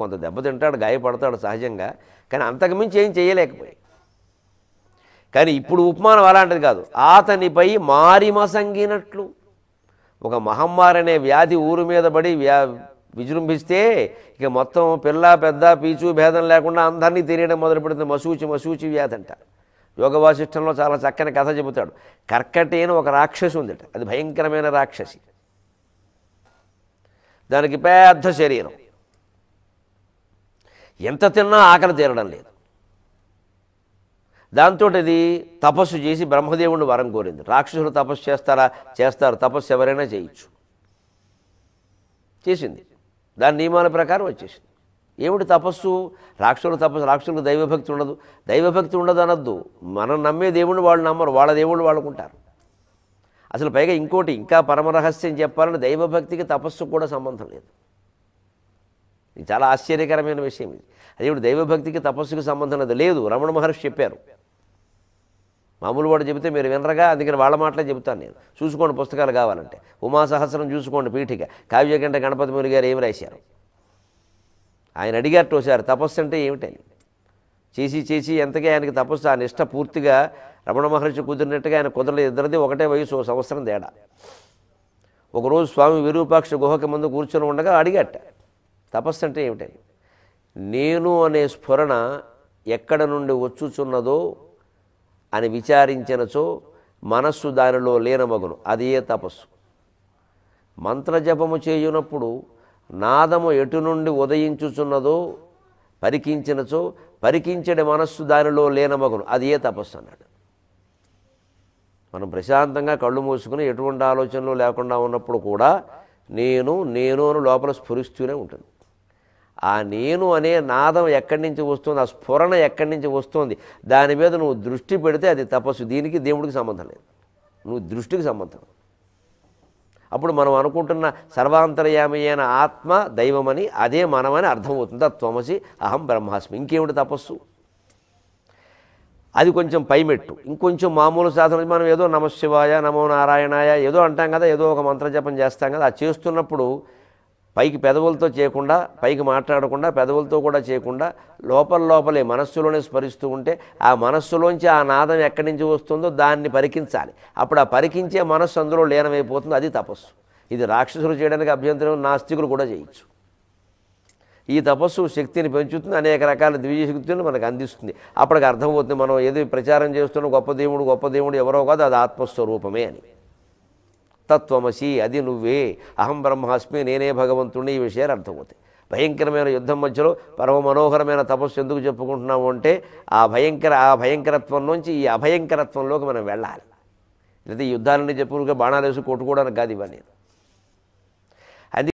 కొంత దెబ్బతింటాడు గాయపడతాడు సహజంగా కానీ అంతకుమించి ఏం చేయలేకపోయాయి కానీ ఇప్పుడు ఉపమానం అలాంటిది కాదు అతనిపై మారిమసంగినట్లు ఒక మహమ్మారి అనే వ్యాధి ఊరు మీద పడి వ్యా విజృంభిస్తే ఇక మొత్తం పిల్ల పెద్ద పీచు భేదం లేకుండా అందరినీ తెలియడం మొదలుపెడుతుంది మసూచి మసూచి వ్యాధి అంట యోగ వాసిష్టంలో చాలా చక్కని కథ చెబుతాడు కర్కటేన ఒక రాక్షసి ఉందట అది భయంకరమైన రాక్షసి దానికి పెద్ద శరీరం ఎంత తిన్నా ఆకలి తీరడం లేదు దాంతో అది తపస్సు చేసి బ్రహ్మదేవుడిని వరం కోరింది రాక్షసులు తపస్సు చేస్తారా చేస్తారు తపస్సు ఎవరైనా చేయొచ్చు చేసింది దాని నియమాల ప్రకారం వచ్చేసింది ఏమిటి తపస్సు రాక్షసులు తపస్సు రాక్షసులకు దైవభక్తి ఉండదు దైవభక్తి ఉండదు అనొద్దు మనం నమ్మే దేవుణ్ణి వాళ్ళు నమ్మరు వాళ్ళ దేవుళ్ళు వాళ్ళకుంటారు అసలు పైగా ఇంకోటి ఇంకా పరమరహస్యం చెప్పాలని దైవభక్తికి తపస్సు కూడా సంబంధం లేదు ఇది చాలా ఆశ్చర్యకరమైన విషయం ఇది అది ఇప్పుడు దైవభక్తికి తపస్సుకి సంబంధం లేదు రమణ మహర్షి చెప్పారు మామూలు వాడు చెబితే మీరు వినరగా అందుకని వాళ్ళ మాటలే చెబుతాను నేను చూసుకోండి పుస్తకాలు కావాలంటే ఉమా సహస్రం చూసుకోండి పీఠిక కావ్యకంఠ గణపతి ముని గారు ఏమి రాశారు ఆయన అడిగారు సార్ తపస్సు అంటే ఏమిటని చేసి చేసి ఎంతగా ఆయనకి తపస్సు ఆ నిష్ట పూర్తిగా రమణ మహర్షి కుదిరినట్టుగా ఆయన కుదరలేదు ఇద్దరిది ఒకటే వయసు సంవత్సరం తేడా ఒకరోజు స్వామి విరూపాక్ష గుహకి ముందు కూర్చొని ఉండగా అడిగట్ట తపస్సు అంటే ఏమిటని నేను అనే స్ఫురణ ఎక్కడ నుండి వచ్చుచున్నదో అని విచారించినచో మనస్సు దానిలో లీనమగును అదే తపస్సు మంత్రజపము చేయునప్పుడు నాదము ఎటు నుండి ఉదయించుచున్నదో పరికించినచో పరికించడి మనస్సు దానిలో లీనమగును అదే తపస్సు అన్నాడు మనం ప్రశాంతంగా కళ్ళు మూసుకుని ఎటువంటి ఆలోచనలు లేకుండా ఉన్నప్పుడు కూడా నేను నేను అని లోపల స్ఫురిస్తూనే ఉంటుంది ఆ నేను అనే నాదం ఎక్కడి నుంచి వస్తుంది ఆ స్ఫురణ ఎక్కడి నుంచి వస్తుంది దాని మీద నువ్వు దృష్టి పెడితే అది తపస్సు దీనికి దేవుడికి సంబంధం లేదు నువ్వు దృష్టికి సంబంధం అప్పుడు మనం అనుకుంటున్న సర్వాంతర్యామి అయిన ఆత్మ దైవమని అదే మనమని అర్థమవుతుంది త్వమసి అహం బ్రహ్మాస్మి ఇంకేమిటి తపస్సు అది కొంచెం పైమెట్టు ఇంకొంచెం మామూలు సాధన మనం ఏదో నమశివాయ నమో నారాయణాయ ఏదో అంటాం కదా ఏదో ఒక మంత్రజపం చేస్తాం కదా ఆ చేస్తున్నప్పుడు పైకి పెదవులతో చేయకుండా పైకి మాట్లాడకుండా పెదవులతో కూడా చేయకుండా లోపల లోపలే మనస్సులోనే స్మరిస్తూ ఉంటే ఆ మనస్సులోంచి ఆ నాదం ఎక్కడి నుంచి వస్తుందో దాన్ని పరికించాలి అప్పుడు ఆ పరికించే మనస్సు అందులో లీనమైపోతుంది అది తపస్సు ఇది రాక్షసులు చేయడానికి అభ్యంతరం నాస్తికులు కూడా చేయొచ్చు ఈ తపస్సు శక్తిని పెంచుతుంది అనేక రకాల దివ్య శక్తులను మనకు అందిస్తుంది అప్పటికి అర్థమవుతుంది మనం ఏది ప్రచారం చేస్తున్న గొప్ప దేవుడు గొప్ప దేవుడు ఎవరో కాదు అది ఆత్మస్వరూపమే అని తత్వమసి అది నువ్వే అహం బ్రహ్మాస్మి నేనే భగవంతుణ్ణి ఈ విషయాలు అర్థమవుతాయి భయంకరమైన యుద్ధం మధ్యలో పరమ మనోహరమైన తపస్సు ఎందుకు చెప్పుకుంటున్నాము అంటే ఆ భయంకర ఆ భయంకరత్వం నుంచి ఈ అభయంకరత్వంలోకి మనం వెళ్ళాలి లేదా యుద్ధాలన్నీ చెప్పుకుని బాణాలు వేసి కొట్టుకోవడానికి కాదు ఇవన్నీ